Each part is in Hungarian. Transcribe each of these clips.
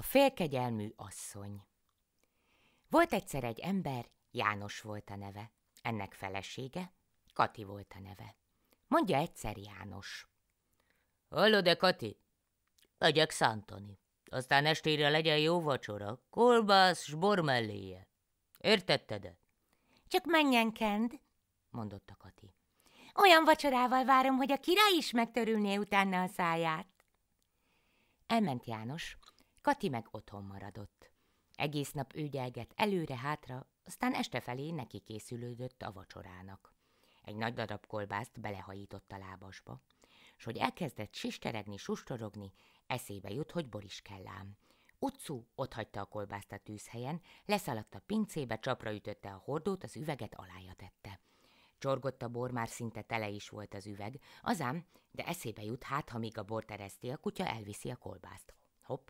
A félkegyelmű asszony Volt egyszer egy ember, János volt a neve. Ennek felesége, Kati volt a neve. Mondja egyszer János. Hallod-e, Kati? Legyek szántani. Aztán estére legyen jó vacsora, kolbász s bor melléje. Értetted-e? Csak menjen, Kend, mondotta Kati. Olyan vacsorával várom, hogy a király is megtörülné utána a száját. Elment János, Kati meg otthon maradott. Egész nap őgyelgett előre-hátra, aztán este felé neki készülődött a vacsorának. Egy nagy darab kolbászt belehajított a lábasba, s hogy elkezdett sisteregni, sustorogni, eszébe jut, hogy Boris kell ám. Utcú otthagyta a kolbászt a tűzhelyen, leszaladt a pincébe, csapra ütötte a hordót, az üveget alája tette. Csorgott a bor, már szinte tele is volt az üveg, azám, de eszébe jut, hát ha még a bor tereszti, a kutya elviszi a kolbászt. Hopp,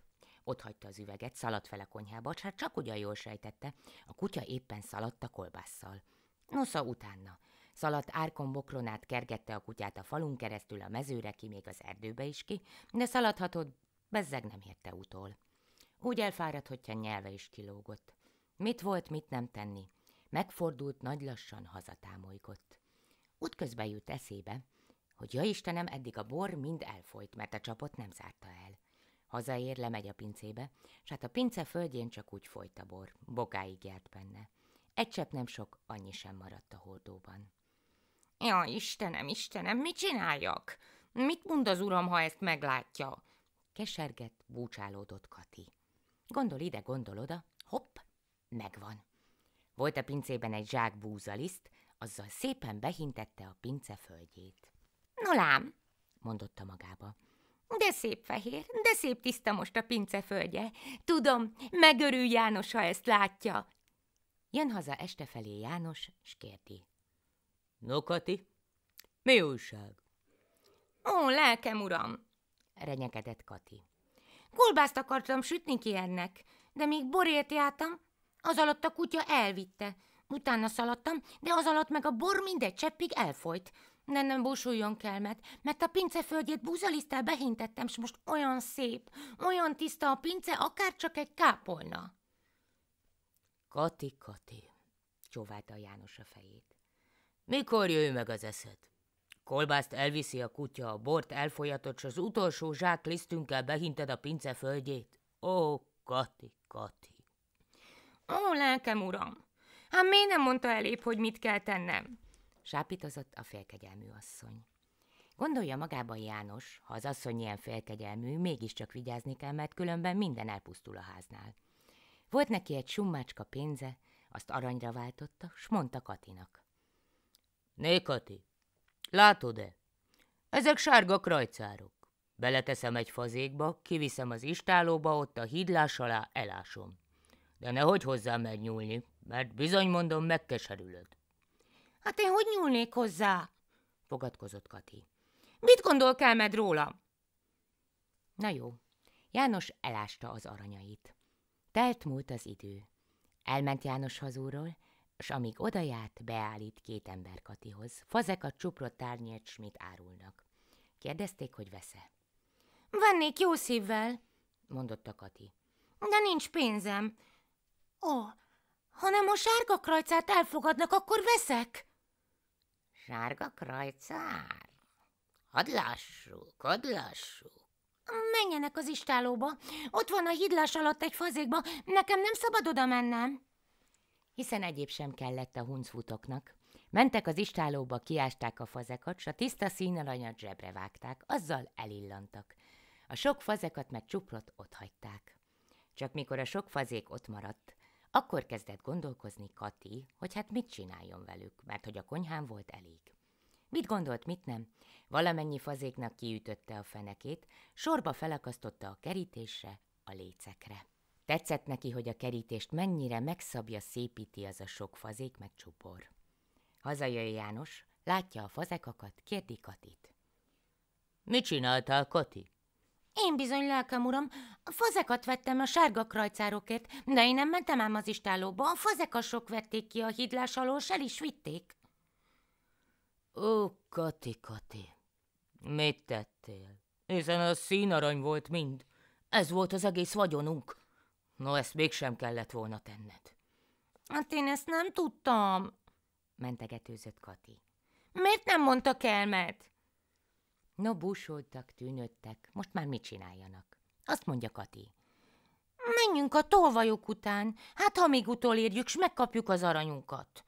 ott hagyta az üveget, szaladt fel a konyhába, s hát csak ugyan jól sejtette, a kutya éppen szaladt a kolbásszal. Nosza utána. Szaladt árkon bokronát, kergette a kutyát a falun keresztül a mezőre ki, még az erdőbe is ki, de szaladhatott, bezzeg nem érte utol. Úgy elfáradt, a nyelve is kilógott. Mit volt, mit nem tenni? Megfordult, nagy lassan hazatámolygott. Útközben jut eszébe, hogy ja Istenem, eddig a bor mind elfolyt, mert a csapot nem zárta el. Hazaér, lemegy a pincébe, s hát a pince földjén csak úgy folyt a bor, bokáig járt benne. Egy csepp nem sok, annyi sem maradt a hordóban. Ja, Istenem, Istenem, mit csináljak? Mit mond az uram, ha ezt meglátja? Kesergett, búcsálódott Kati. Gondol ide, gondol oda, hopp, megvan. Volt a pincében egy zsák búzaliszt, azzal szépen behintette a pince földjét. Nolám, mondotta magába. De szép fehér, de szép tiszta most a pince földje. Tudom, megörül János, ha ezt látja. Jön haza este felé János, s kérti. No, Kati, mi újság? Ó, lelkem uram, renyekedett Kati. Kolbászt akartam sütni ki ennek, de még borért jártam, az alatt a kutya elvitte. Utána szaladtam, de az alatt meg a bor mindegy cseppig elfolyt. Ne, nem búsuljon kelmet, mert a pince földjét búzalisztel behintettem, és most olyan szép, olyan tiszta a pince, akár csak egy kápolna. Kati, Kati, csóválta János a fejét. Mikor jöjj meg az eszed? Kolbászt elviszi a kutya, a bort elfolyatott, s az utolsó zsák lisztünkkel behinted a pince földjét? Ó, Kati, Kati! Ó, lelkem uram! Hát miért nem mondta elép, hogy mit kell tennem? sápítozott a félkegyelmű asszony. Gondolja magában János, ha az asszony ilyen félkegyelmű, mégiscsak vigyázni kell, mert különben minden elpusztul a háznál. Volt neki egy summácska pénze, azt aranyra váltotta, s mondta Katinak. Né, Kati, látod-e? Ezek sárga krajcárok. Beleteszem egy fazékba, kiviszem az istálóba, ott a hídlás alá elásom. De nehogy hozzám megnyúlni, mert bizony mondom, megkeserülöd. Hát én hogy nyúlnék hozzá? fogadkozott Kati. Mit gondol Kelmed róla? Na jó, János elásta az aranyait. Telt múlt az idő. Elment János hazúról, s amíg odajárt, beállít két ember Katihoz. Fazekat csuprott tárnyért smit árulnak. Kérdezték, hogy vesze. Vennék jó szívvel, mondotta Kati. De nincs pénzem. Ó, hanem nem a sárga krajcát elfogadnak, akkor veszek, Sárga krajcár? Hadd lassuk, hadd lassuk. Menjenek az istálóba. Ott van a hídlás alatt egy fazékba. Nekem nem szabad oda mennem. Hiszen egyéb sem kellett a huncfutoknak. Mentek az istálóba, kiásták a fazekat, s a tiszta színalanyat zsebre vágták, azzal elillantak. A sok fazekat meg csuprot ott hagyták. Csak mikor a sok fazék ott maradt, akkor kezdett gondolkozni Kati, hogy hát mit csináljon velük, mert hogy a konyhán volt elég. Mit gondolt, mit nem? Valamennyi fazéknak kiütötte a fenekét, sorba felakasztotta a kerítésre, a lécekre. Tetszett neki, hogy a kerítést mennyire megszabja, szépíti az a sok fazék meg csupor. Hazajöjj János, látja a fazekakat, kérdi Katit. Mit csináltál, Kati? Én bizony, lelkem uram, a fazekat vettem a sárga krajcárokért, de én nem mentem ám az istálóba, a fazekasok vették ki a hídlás alól, el is vitték. Ó, Kati, Kati, mit tettél? Hiszen a színarany volt mind. Ez volt az egész vagyonunk. No, ezt mégsem kellett volna tenned. Hát én ezt nem tudtam, mentegetőzött Kati. Miért nem mondta kelmet? No, búsultak, tűnődtek. Most már mit csináljanak? Azt mondja Kati. Menjünk a tolvajok után, hát ha még utolérjük, s megkapjuk az aranyunkat.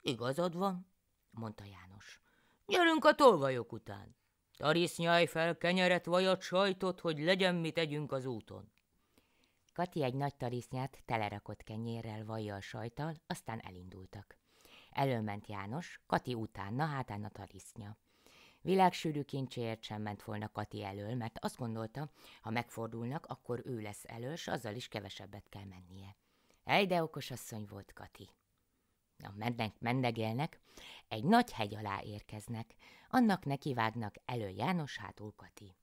Igazad van, mondta János. Gyerünk a tolvajok után. Tarisznyálj fel kenyeret, vajat, sajtot, hogy legyen mit együnk az úton. Kati egy nagy tarisznyát telerakott kenyérrel, vajjal, sajtal, aztán elindultak. Előment János, Kati utána, hátán a tarisznya. Világsűrű kincséért sem ment volna Kati elől, mert azt gondolta, ha megfordulnak, akkor ő lesz elől, s azzal is kevesebbet kell mennie. Ej, de okos asszony volt Kati. A mennek mendegélnek, egy nagy hegy alá érkeznek, annak nekivágnak elő János, hátul Kati.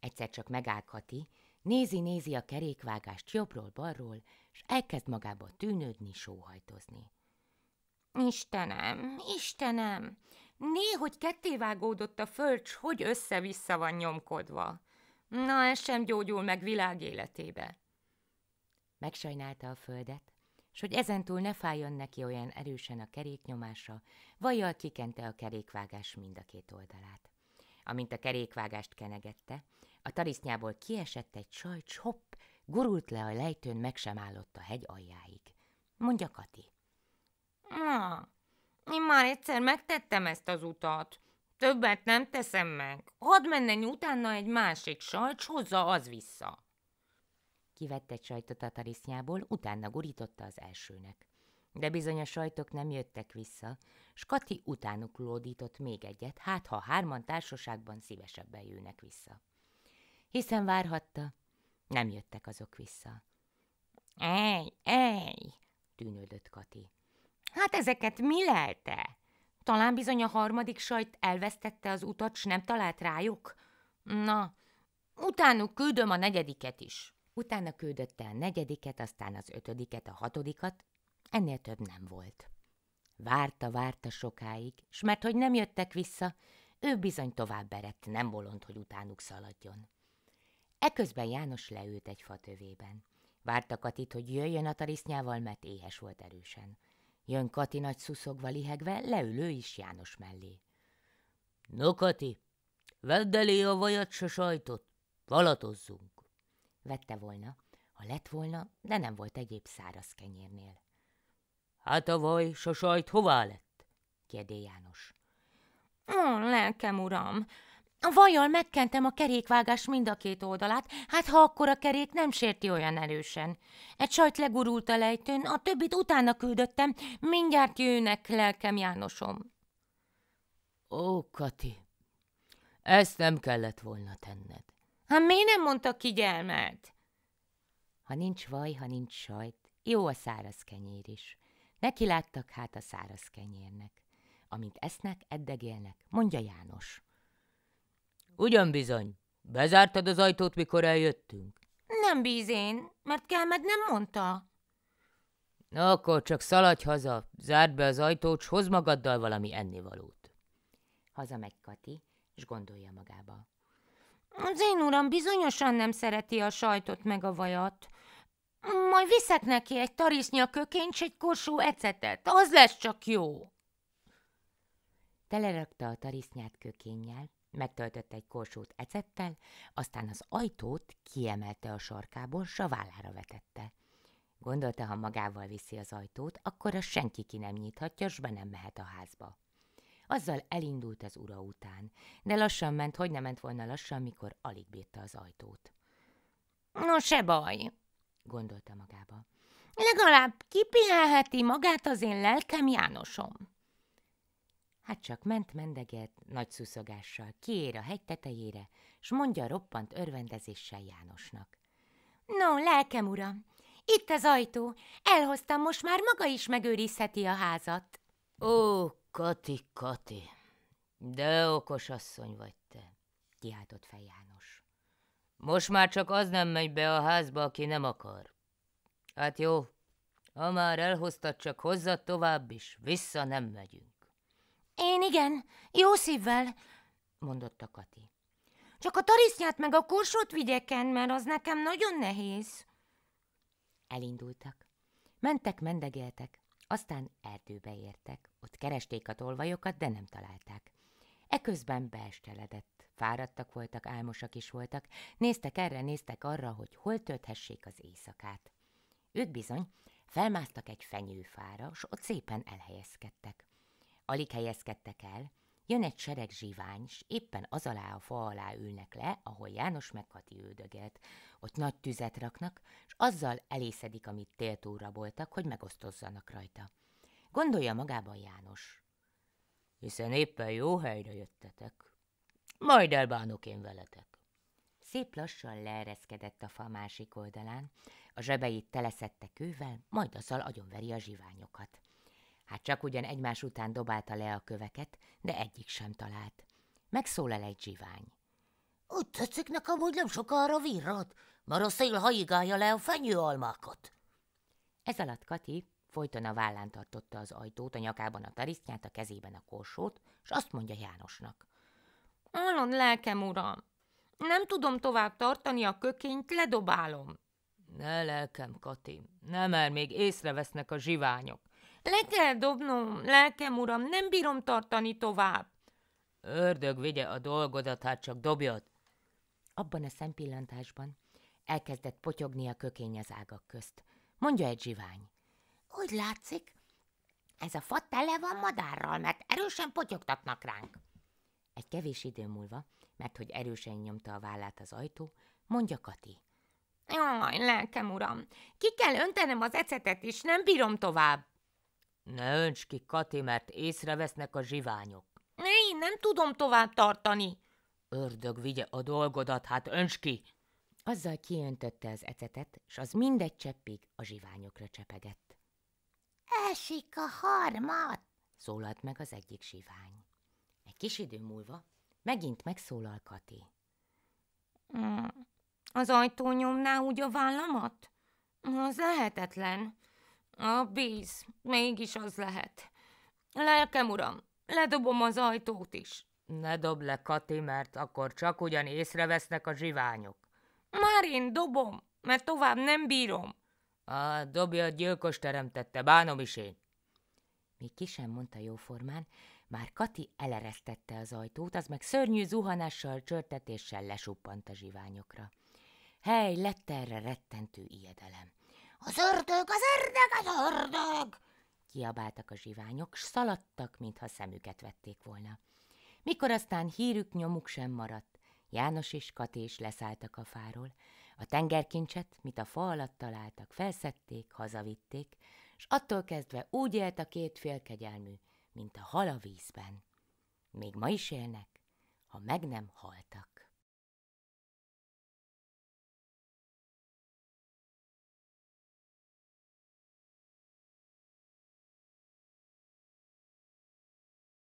Egyszer csak megáll Kati, nézi-nézi a kerékvágást jobbról-balról, s elkezd magába tűnődni, sóhajtozni. Istenem, Istenem, Néhogy kettévágódott a föld, hogy össze-vissza van nyomkodva. Na, ez sem gyógyul meg világ életébe. Megsajnálta a földet, s hogy ezentúl ne fájjon neki olyan erősen a keréknyomása, vajjal kikente a kerékvágás mind a két oldalát. Amint a kerékvágást kenegette, a tarisznyából kiesett egy sajt, hopp, gurult le a lejtőn, meg sem állott a hegy aljáig. Mondja Kati. Na, én már egyszer megtettem ezt az utat. Többet nem teszem meg. Hadd menjen utána egy másik sajt, hozza az vissza. Kivette egy sajtot a tarisznyából, utána gurította az elsőnek. De bizony a sajtok nem jöttek vissza, s Kati utánuk lódított még egyet, hát ha hárman társaságban szívesebben jönnek vissza. Hiszen várhatta, nem jöttek azok vissza. Ej, ej, tűnődött Kati. Hát ezeket mi lelte? Talán bizony a harmadik sajt elvesztette az utat, s nem talált rájuk? Na, utánuk küldöm a negyediket is. Utána küldötte a negyediket, aztán az ötödiket, a hatodikat. Ennél több nem volt. Várta, várta sokáig, s mert hogy nem jöttek vissza, ő bizony tovább berett, nem bolond, hogy utánuk szaladjon. Eközben János leült egy fa tövében. Várta Katit, hogy jöjjön a tarisznyával, mert éhes volt erősen. Jön Kati nagy szuszogva lihegve, leülő is János mellé. No, Kati, vedd elé a vajat se sajtot, valatozzunk. Vette volna, ha lett volna, de nem volt egyéb száraz kenyérnél. Hát a vaj, se sajt hová lett? kérdé János. Ó, lelkem uram, a vajjal megkentem a kerékvágás mind a két oldalát, hát ha akkor a kerék nem sérti olyan erősen. Egy sajt legurult a lejtőn, a többit utána küldöttem, mindjárt jönnek lelkem Jánosom. Ó, Kati, ezt nem kellett volna tenned. Hát miért nem mondta kigyelmet? Ha nincs vaj, ha nincs sajt, jó a száraz kenyér is. Neki láttak hát a száraz kenyérnek. Amint esznek, eddegélnek, mondja János. Ugyan bizony. Bezártad az ajtót, mikor eljöttünk? Nem bíz én, mert Kelmed nem mondta. Na akkor csak szaladj haza, zárd be az ajtót, s hozz magaddal valami ennivalót. Hazamegy Kati, és gondolja magába. Az én uram bizonyosan nem szereti a sajtot meg a vajat. Majd viszek neki egy tarisznya kökény, s egy korsó ecetet, az lesz csak jó. Telerakta a tarisznyát kökénnyel, megtöltött egy korsót ecettel, aztán az ajtót kiemelte a sarkából, s a vállára vetette. Gondolta, ha magával viszi az ajtót, akkor a senki ki nem nyithatja, s be nem mehet a házba. Azzal elindult az ura után, de lassan ment, hogy nem ment volna lassan, mikor alig bírta az ajtót. No, se baj, gondolta magába. Legalább kipihelheti magát az én lelkem Jánosom. Hát csak ment mendeget nagy szuszogással, kiér a hegy tetejére, s mondja roppant örvendezéssel Jánosnak. No, lelkem uram, itt az ajtó, elhoztam, most már maga is megőrizheti a házat. Ó, Kati, Kati, de okos asszony vagy te, kiáltott fel János. Most már csak az nem megy be a házba, aki nem akar. Hát jó, ha már elhoztad, csak hozzad tovább is, vissza nem megyünk. Én igen, jó szívvel, mondotta Kati. Csak a tarisznyát meg a korsót vigyeken, mert az nekem nagyon nehéz. Elindultak. Mentek, mendegéltek, aztán erdőbe értek. Ott keresték a tolvajokat, de nem találták. Eközben beesteledett. Fáradtak voltak, álmosak is voltak. Néztek erre, néztek arra, hogy hol tölthessék az éjszakát. Ők bizony felmásztak egy fenyőfára, s ott szépen elhelyezkedtek. Alig helyezkedtek el, jön egy sereg zsivány, s éppen az alá a fa alá ülnek le, ahol János meg Kati ődögelt. Ott nagy tüzet raknak, s azzal elészedik, amit téltúra voltak, hogy megosztozzanak rajta. Gondolja magában János. Hiszen éppen jó helyre jöttetek. Majd elbánok én veletek. Szép lassan leereszkedett a fa másik oldalán, a zsebeit teleszette kővel, majd azzal agyonveri a zsiványokat. Hát csak ugyan egymás után dobálta le a köveket, de egyik sem talált. Megszólal egy zsivány. Úgy tetszik hogy nem sokára virrad, mert a szél haigálja le a fenyőalmákat. Ez alatt Kati folyton a vállán tartotta az ajtót, a nyakában a tarisznyát, a kezében a korsót, és azt mondja Jánosnak. Hallod, lelkem uram, nem tudom tovább tartani a kökényt, ledobálom. Ne lelkem, Kati, nem, mert még észrevesznek a zsiványok. Le kell dobnom, lelkem uram, nem bírom tartani tovább. Ördög vigye a dolgodat, hát csak dobjad. Abban a szempillantásban elkezdett potyogni a kökény az ágak közt. Mondja egy zsivány. Úgy látszik, ez a fa tele van madárral, mert erősen potyogtatnak ránk. Egy kevés idő múlva, mert hogy erősen nyomta a vállát az ajtó, mondja Kati. Jaj, lelkem uram, ki kell öntenem az ecetet is, nem bírom tovább. Ne önts ki, Kati, mert észrevesznek a zsiványok. Én nem tudom tovább tartani. Ördög, vigye a dolgodat, hát önts ki! Azzal kiöntötte az ecetet, s az mindegy cseppig a zsiványokra csepegett. Esik a harmat, szólalt meg az egyik zsivány. Egy kis idő múlva megint megszólal Kati. Hmm, az az nyomná úgy a vállamat? Az lehetetlen. A víz, mégis az lehet. Lelkem uram, ledobom az ajtót is. Ne dob le, Kati, mert akkor csak ugyan észrevesznek a zsiványok. Már én dobom, mert tovább nem bírom. A dobja gyilkos teremtette, bánom is én. Még ki sem mondta jóformán, már Kati eleresztette az ajtót, az meg szörnyű zuhanással, csörtetéssel lesuppant a zsiványokra. Hely, lett erre rettentő ijedelem. Az ördög, az ördög, az ördög! Kiabáltak a zsiványok, s szaladtak, mintha szemüket vették volna. Mikor aztán hírük nyomuk sem maradt, János és Kati is leszálltak a fáról. A tengerkincset, mit a fa alatt találtak, felszedték, hazavitték, s attól kezdve úgy élt a két félkegyelmű, mint a hal a vízben. Még ma is élnek, ha meg nem haltak.